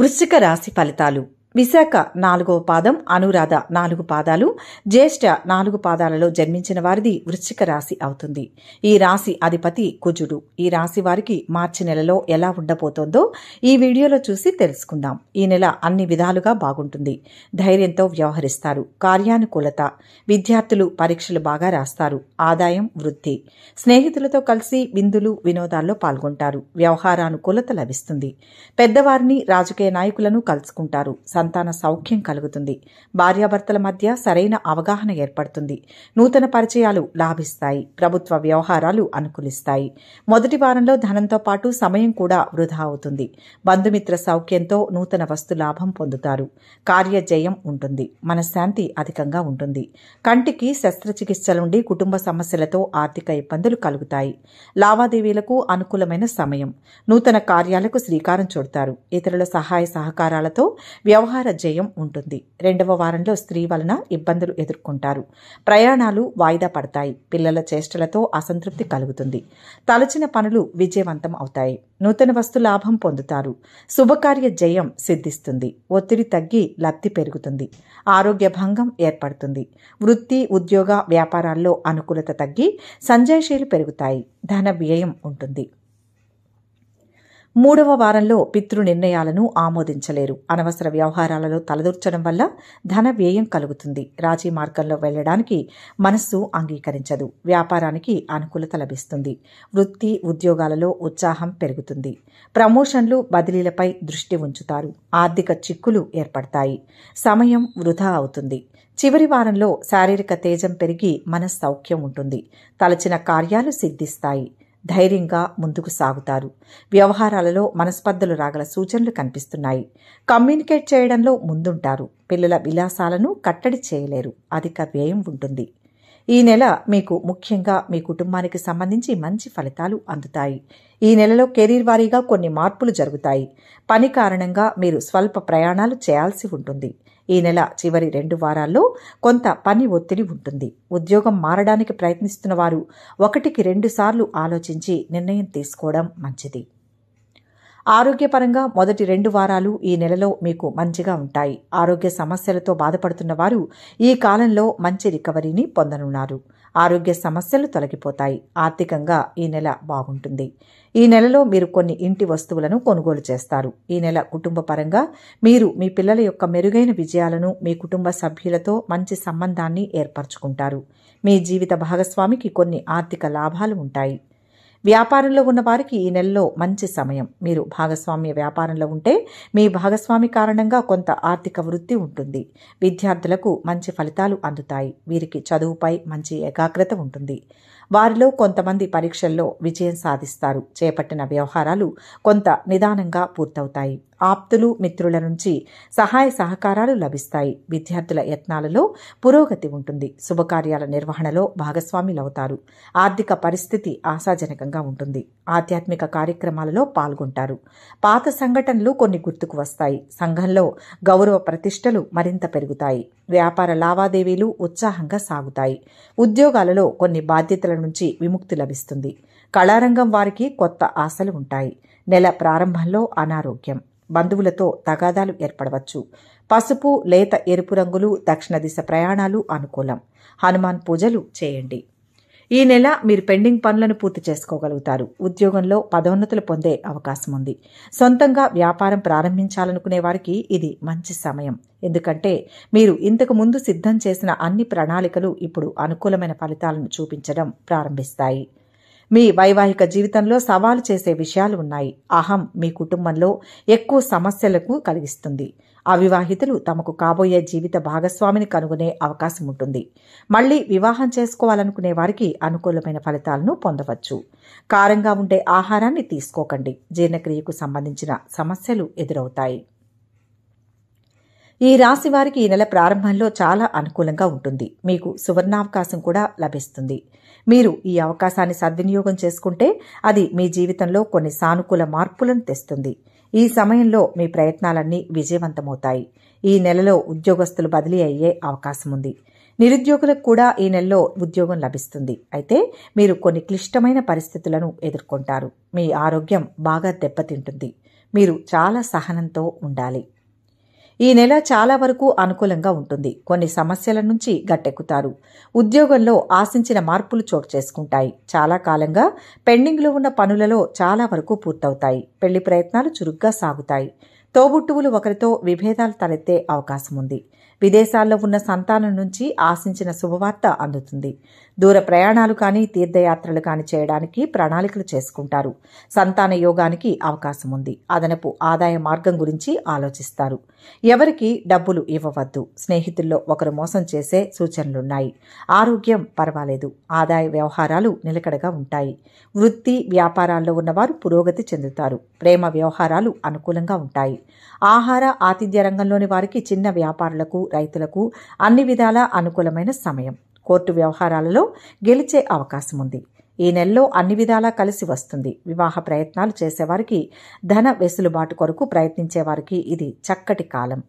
వృశ్చిక రాశి ఫలితాలు విశాఖ నాలుగవ పాదం అనురాధ నాలుగు పాదాలు జ్యేష్ఠ నాలుగు పాదాలలో జన్మించిన వారిది వృశ్చిక రాశి అవుతుంది ఈ రాశి అధిపతి కుజుడు ఈ రాశి వారికి మార్చి నెలలో ఎలా ఉండబోతోందో ఈ వీడియోలో చూసి తెలుసుకుందాం ఈ నెల అన్ని విధాలుగా బాగుంటుంది ధైర్యంతో వ్యవహరిస్తారు కార్యానుకూలత విద్యార్థులు పరీక్షలు బాగా రాస్తారు ఆదాయం వృద్ధి స్నేహితులతో కలిసి విందులు వినోదాల్లో పాల్గొంటారు వ్యవహారానుకూలత లభిస్తుంది పెద్దవారిని రాజకీయ నాయకులను కలుసుకుంటారు సంతాన సౌఖ్యం కలుగుతుంది భార్యాభర్తల మధ్య సరైన అవగాహన ఏర్పడుతుంది నూతన పరిచయాలు లాభిస్తాయి ప్రభుత్వ వ్యవహారాలు అనుకూలిస్తాయి మొదటి వారంలో ధనంతో పాటు సమయం కూడా వృధా అవుతుంది బంధుమిత్ర సౌఖ్యంతో నూతన వస్తు లాభం పొందుతారు కార్య జయం ఉంటుంది మనశ్శాంతి అధికంగా ఉంటుంది కంటికి శస్త్రచికిత్సలుండి కుటుంబ సమస్యలతో ఆర్థిక ఇబ్బందులు కలుగుతాయి లావాదేవీలకు అనుకూలమైన సమయం నూతన కార్యాలకు శ్రీకారం చుడతారు ఇతరుల సహాయ సహకారాలతో వ్యవహారం వ్యవహార జయం ఉంటుంది రెండవ వారంలో స్త్రీ వలన ఇబ్బందులు ఎదుర్కొంటారు ప్రయాణాలు వాయిదా పడతాయి పిల్లల చేష్టలతో అసంతృప్తి కలుగుతుంది తలచిన పనులు విజయవంతం అవుతాయి నూతన వస్తు లాభం పొందుతారు శుభకార్య జయం సిద్ధిస్తుంది ఒత్తిడి తగ్గి లబ్ధి పెరుగుతుంది ఆరోగ్య భంగం ఏర్పడుతుంది వృత్తి ఉద్యోగ వ్యాపారాల్లో అనుకూలత తగ్గి సంజయశీలు పెరుగుతాయి ధన వ్యయం ఉంటుంది మూడవ వారంలో పితృ నిర్ణయాలను ఆమోదించలేరు అనవసర వ్యవహారాలలో తలదూర్చడం వల్ల ధన వ్యయం కలుగుతుంది రాజీ మార్గంలో వెళ్లడానికి మనస్సు అంగీకరించదు వ్యాపారానికి అనుకూలత లభిస్తుంది వృత్తి ఉద్యోగాలలో ఉత్సాహం పెరుగుతుంది ప్రమోషన్లు బదిలీలపై దృష్టి ఉంచుతారు ఆర్థిక చిక్కులు ఏర్పడతాయి సమయం వృధా అవుతుంది చివరి వారంలో శారీరక తేజం పెరిగి మనస్సౌఖ్యం ఉంటుంది తలచిన కార్యాలు సిద్ధిస్తాయి ధైర్యంగా ముందుకు సాగుతారు వ్యవహారాలలో మనస్పర్ధలు రాగల సూచనలు కనిపిస్తున్నాయి కమ్యూనికేట్ చేయడంలో ముందుంటారు పిల్లల విలాసాలను కట్టడి చేయలేరు అధిక వ్యయం ఉంటుంది ఈ నెల మీకు ముఖ్యంగా మీ కుటుంబానికి సంబంధించి మంచి ఫలితాలు అందుతాయి ఈ నెలలో కెరీర్ వారీగా కొన్ని మార్పులు జరుగుతాయి పని కారణంగా మీరు స్వల్ప ప్రయాణాలు చేయాల్సి ఉంటుంది ఈ నెల చివరి రెండు వారాల్లో కొంత పని ఒత్తిడి ఉంటుంది ఉద్యోగం మారడానికి ప్రయత్నిస్తున్న వారు ఒకటికి రెండు సార్లు ఆలోచించి నిర్ణయం తీసుకోవడం మంచిది ఆరోగ్యపరంగా మొదటి రెండు వారాలు ఈ నెలలో మీకు మంచిగా ఉంటాయి ఆరోగ్య సమస్యలతో బాధపడుతున్న వారు ఈ కాలంలో మంచి రికవరీని పొందనున్నారు ఆరోగ్య సమస్యలు తొలగిపోతాయి ఆర్థికంగా ఈ నెల బాగుంటుంది ఈ నెలలో మీరు కొన్ని ఇంటి వస్తువులను కొనుగోలు చేస్తారు ఈ నెల కుటుంబ పరంగా మీరు మీ పిల్లల యొక్క మెరుగైన విజయాలను మీ కుటుంబ సభ్యులతో మంచి సంబంధాన్ని ఏర్పరచుకుంటారు మీ జీవిత భాగస్వామికి కొన్ని ఆర్థిక లాభాలు ఉంటాయి వ్యాపారంలో ఉన్న వారికి ఈ నెలలో మంచి సమయం మీరు భాగస్వామ్య వ్యాపారంలో ఉంటే మీ భాగస్వామి కారణంగా కొంత ఆర్థిక వృద్ధి ఉంటుంది విద్యార్థులకు మంచి ఫలితాలు అందుతాయి వీరికి చదువుపై మంచి ఏకాగ్రత ఉంటుంది వారిలో కొంతమంది పరీక్షల్లో విజయం సాధిస్తారు చేపట్టిన వ్యవహారాలు కొంత నిదానంగా పూర్తవుతాయి ఆప్తులు మిత్రుల నుంచి సహాయ సహకారాలు లభిస్తాయి విద్యార్థుల యత్నాలలో పురోగతి ఉంటుంది శుభకార్యాల నిర్వహణలో భాగస్వాములవుతారు ఆర్థిక పరిస్థితి ఆశాజనకంగా ఉంటుంది ఆధ్యాత్మిక కార్యక్రమాలలో పాల్గొంటారు పాత సంఘటనలు కొన్ని గుర్తుకు వస్తాయి సంఘంలో గౌరవ ప్రతిష్టలు మరింత పెరుగుతాయి వ్యాపార లావాదేవీలు ఉత్సాహంగా సాగుతాయి ఉద్యోగాలలో కొన్ని బాధ్యతల నుంచి విముక్తి లభిస్తుంది కళారంగం వారికి కొత్త ఆశలు ఉంటాయి నెల ప్రారంభంలో అనారోగ్యం బంధువులతో తగాదాలు ఏర్పడవచ్చు పసుపు లేత ఎరుపు రంగులు దక్షిణ దిశ ప్రయాణాలు అనుకూలం హనుమాన్ పూజలు చేయండి ఈ నెల మీరు పెండింగ్ పనులను పూర్తి చేసుకోగలుగుతారు ఉద్యోగంలో పదోన్నతులు పొందే అవకాశం ఉంది సొంతంగా వ్యాపారం ప్రారంభించాలనుకునే వారికి ఇది మంచి సమయం ఎందుకంటే మీరు ఇంతకు ముందు సిద్ధం చేసిన అన్ని ప్రణాళికలు ఇప్పుడు అనుకూలమైన ఫలితాలను చూపించడం ప్రారంభిస్తాయి మీ వైవాహిక జీవితంలో సవాలు చేసే విషయాలు ఉన్నాయి అహం మీ కుటుంబంలో ఎక్కువ సమస్యలకు కలిగిస్తుంది అవివాహితులు తమకు కాబోయే జీవిత భాగస్వామిని కనుగొనే అవకాశం ఉంటుంది మళ్లీ వివాహం చేసుకోవాలనుకునే వారికి అనుకూలమైన ఫలితాలను పొందవచ్చు కారంగా ఉండే ఆహారాన్ని తీసుకోకండి జీర్ణక్రియకు సంబంధించిన సమస్యలు ఎదురవుతాయి ఈ రాశి వారికి ఈ నెల ప్రారంభంలో చాలా అనుకూలంగా ఉంటుంది మీకు సువర్ణావకాశం కూడా లభిస్తుంది మీరు ఈ అవకాశాన్ని సద్వినియోగం చేసుకుంటే అది మీ జీవితంలో కొన్ని సానుకూల మార్పులను తెస్తుంది ఈ సమయంలో మీ ప్రయత్నాలన్నీ విజయవంతమవుతాయి ఈ నెలలో ఉద్యోగస్తులు బదిలీ అయ్యే అవకాశం ఉంది నిరుద్యోగులకు కూడా ఈ నెలలో ఉద్యోగం లభిస్తుంది అయితే మీరు కొన్ని క్లిష్టమైన పరిస్థితులను ఎదుర్కొంటారు మీ ఆరోగ్యం బాగా దెబ్బతింటుంది మీరు చాలా సహనంతో ఉండాలి ఈ నెల చాలా వరకు అనుకూలంగా ఉంటుంది కొన్ని సమస్యల నుంచి గట్టెక్కుతారు ఉద్యోగంలో ఆశించిన మార్పులు చోటు చేసుకుంటాయి చాలా కాలంగా పెండింగ్లో ఉన్న పనులలో చాలా వరకు పూర్తవుతాయి పెళ్లి ప్రయత్నాలు చురుగ్గా సాగుతాయి తోబుట్టువులు ఒకరితో విభేదాలు తలెత్తే అవకాశం ఉంది విదేశాల్లో ఉన్న సంతానం నుంచి ఆశించిన శుభవార్త అందుతుంది దూర ప్రయాణాలు కానీ తీర్థయాత్రలు కానీ చేయడానికి ప్రణాళికలు చేసుకుంటారు సంతాన యోగానికి అవకాశం ఉంది అదనపు ఆదాయ మార్గం గురించి ఆలోచిస్తారు ఎవరికి డబ్బులు ఇవ్వవద్దు స్నేహితుల్లో ఒకరు మోసం చేసే సూచనలున్నాయి ఆరోగ్యం పర్వాలేదు ఆదాయ వ్యవహారాలు నిలకడగా ఉంటాయి వృత్తి వ్యాపారాల్లో ఉన్నవారు పురోగతి చెందుతారు ప్రేమ వ్యవహారాలు అనుకూలంగా ఉంటాయి ఆహార ఆతిథ్య రంగంలోని వారికి చిన్న వ్యాపారులకు రైతులకు అన్ని విధాలా అనుకూలమైన సమయం కోర్టు వ్యవహారాలలో గెలిచే అవకాశం ఉంది ఈ నెలలో అన్ని విధాలా కలిసి వస్తుంది వివాహ ప్రయత్నాలు చేసేవారికి ధన వెసులుబాటు కొరకు ప్రయత్నించేవారికి ఇది చక్కటి కాలం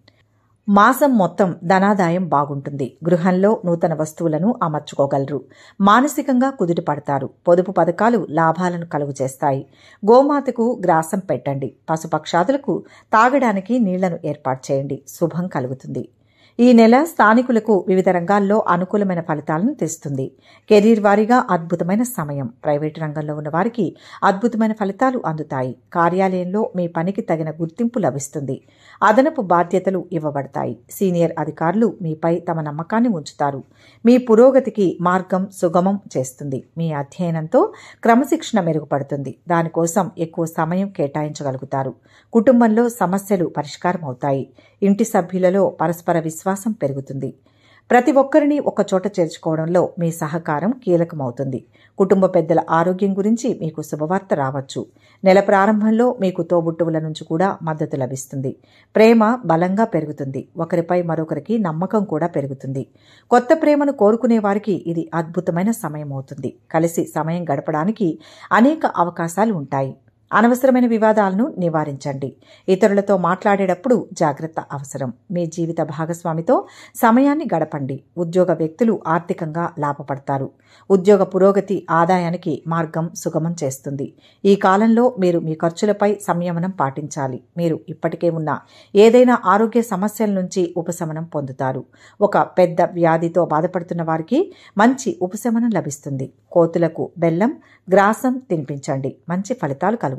మాసం మొత్తం ధనాదాయం బాగుంటుంది గృహంలో నూతన వస్తువులను అమర్చుకోగలరు మానసికంగా కుదుటి పడతారు పొదుపు పథకాలు లాభాలను కలుగు చేస్తాయి గోమాతకు గ్రాసం పెట్టండి పశుపక్షాదులకు తాగడానికి నీళ్లను ఏర్పాటు చేయండి శుభం కలుగుతుంది ఈ నెల స్థానికులకు వివిధ రంగాల్లో అనుకూలమైన ఫలితాలను తెస్తుంది కెరీర్ వారీగా అద్భుతమైన సమయం ప్రైవేటు రంగంలో ఉన్న వారికి అద్భుతమైన ఫలితాలు అందుతాయి కార్యాలయంలో మీ పనికి తగిన గుర్తింపు లభిస్తుంది అదనపు బాధ్యతలు ఇవ్వబడతాయి సీనియర్ అధికారులు మీపై తమ నమ్మకాన్ని ఉంచుతారు మీ పురోగతికి మార్గం సుగమం చేస్తుంది మీ అధ్యయనంతో క్రమశిక్షణ మెరుగుపడుతుంది దానికోసం ఎక్కువ సమయం కేటాయించగలుగుతారు కుటుంబంలో సమస్యలు పరిష్కారం అవుతాయి ఇంటి సభ్యులలో పరస్పర విశ్వాసం విశ్వాసం పెరుగుతుంది ప్రతి ఒక్కరిని ఒకచోట చేర్చుకోవడంలో మీ సహకారం కీలకమవుతుంది కుటుంబ పెద్దల ఆరోగ్యం గురించి మీకు శుభవార్త రావచ్చు నెల ప్రారంభంలో మీకు తోబుట్టువుల నుంచి కూడా మద్దతు లభిస్తుంది ప్రేమ బలంగా పెరుగుతుంది ఒకరిపై మరొకరికి నమ్మకం కూడా పెరుగుతుంది కొత్త ప్రేమను కోరుకునే వారికి ఇది అద్భుతమైన సమయం అవుతుంది కలిసి సమయం గడపడానికి అనేక అవకాశాలు ఉంటాయి అనవసరమైన వివాదాలను నివారించండి ఇతరులతో మాట్లాడేటప్పుడు జాగ్రత్త అవసరం మీ జీవిత భాగస్వామితో సమయాన్ని గడపండి ఉద్యోగ వ్యక్తులు ఆర్థికంగా లాభపడతారు ఉద్యోగ పురోగతి ఆదాయానికి మార్గం సుగమం చేస్తుంది ఈ కాలంలో మీరు మీ ఖర్చులపై సంయమనం పాటించాలి మీరు ఇప్పటికే ఉన్న ఏదైనా ఆరోగ్య సమస్యల నుంచి ఉపశమనం పొందుతారు ఒక పెద్ద వ్యాధితో బాధపడుతున్న వారికి మంచి ఉపశమనం లభిస్తుంది కోతులకు బెల్లం గ్రాసం తినిపించండి మంచి ఫలితాలు కలుగు